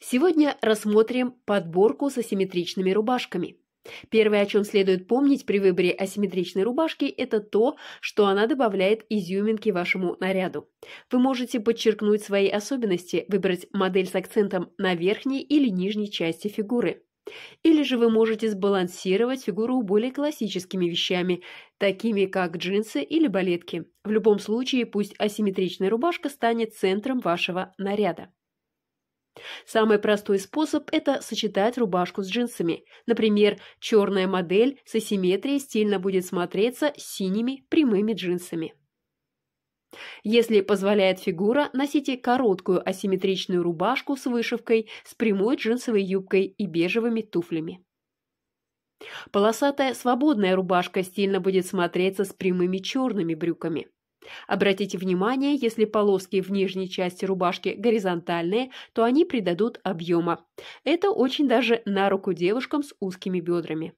Сегодня рассмотрим подборку с асимметричными рубашками. Первое, о чем следует помнить при выборе асимметричной рубашки, это то, что она добавляет изюминки вашему наряду. Вы можете подчеркнуть свои особенности, выбрать модель с акцентом на верхней или нижней части фигуры. Или же вы можете сбалансировать фигуру более классическими вещами, такими как джинсы или балетки. В любом случае, пусть асимметричная рубашка станет центром вашего наряда. Самый простой способ – это сочетать рубашку с джинсами. Например, черная модель с асимметрией стильно будет смотреться с синими прямыми джинсами. Если позволяет фигура, носите короткую асимметричную рубашку с вышивкой, с прямой джинсовой юбкой и бежевыми туфлями. Полосатая свободная рубашка стильно будет смотреться с прямыми черными брюками. Обратите внимание, если полоски в нижней части рубашки горизонтальные, то они придадут объема. Это очень даже на руку девушкам с узкими бедрами.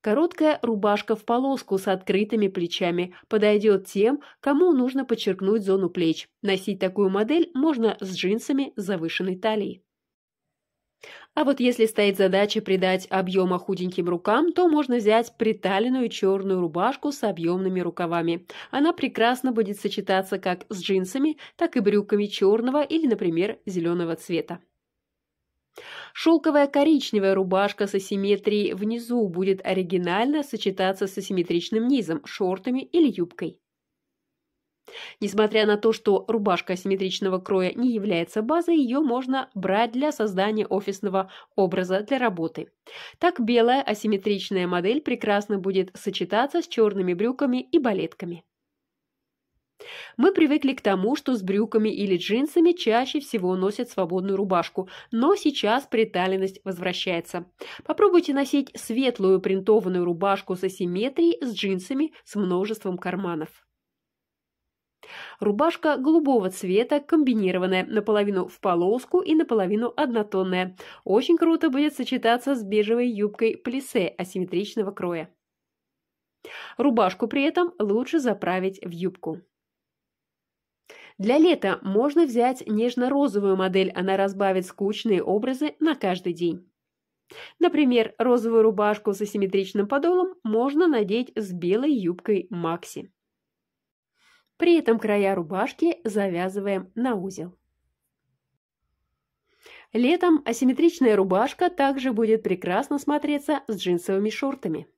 Короткая рубашка в полоску с открытыми плечами подойдет тем, кому нужно подчеркнуть зону плеч. Носить такую модель можно с джинсами завышенной талии. А вот если стоит задача придать объема худеньким рукам, то можно взять приталенную черную рубашку с объемными рукавами. Она прекрасно будет сочетаться как с джинсами, так и брюками черного или, например, зеленого цвета. Шелковая коричневая рубашка с асимметрией внизу будет оригинально сочетаться с асимметричным низом, шортами или юбкой. Несмотря на то, что рубашка симметричного кроя не является базой, ее можно брать для создания офисного образа для работы. Так белая асимметричная модель прекрасно будет сочетаться с черными брюками и балетками. Мы привыкли к тому, что с брюками или джинсами чаще всего носят свободную рубашку, но сейчас приталенность возвращается. Попробуйте носить светлую принтованную рубашку с асимметрией с джинсами с множеством карманов. Рубашка голубого цвета, комбинированная, наполовину в полоску и наполовину однотонная. Очень круто будет сочетаться с бежевой юбкой плесе асимметричного кроя. Рубашку при этом лучше заправить в юбку. Для лета можно взять нежно-розовую модель, она разбавит скучные образы на каждый день. Например, розовую рубашку с асимметричным подолом можно надеть с белой юбкой Макси. При этом края рубашки завязываем на узел. Летом асимметричная рубашка также будет прекрасно смотреться с джинсовыми шортами.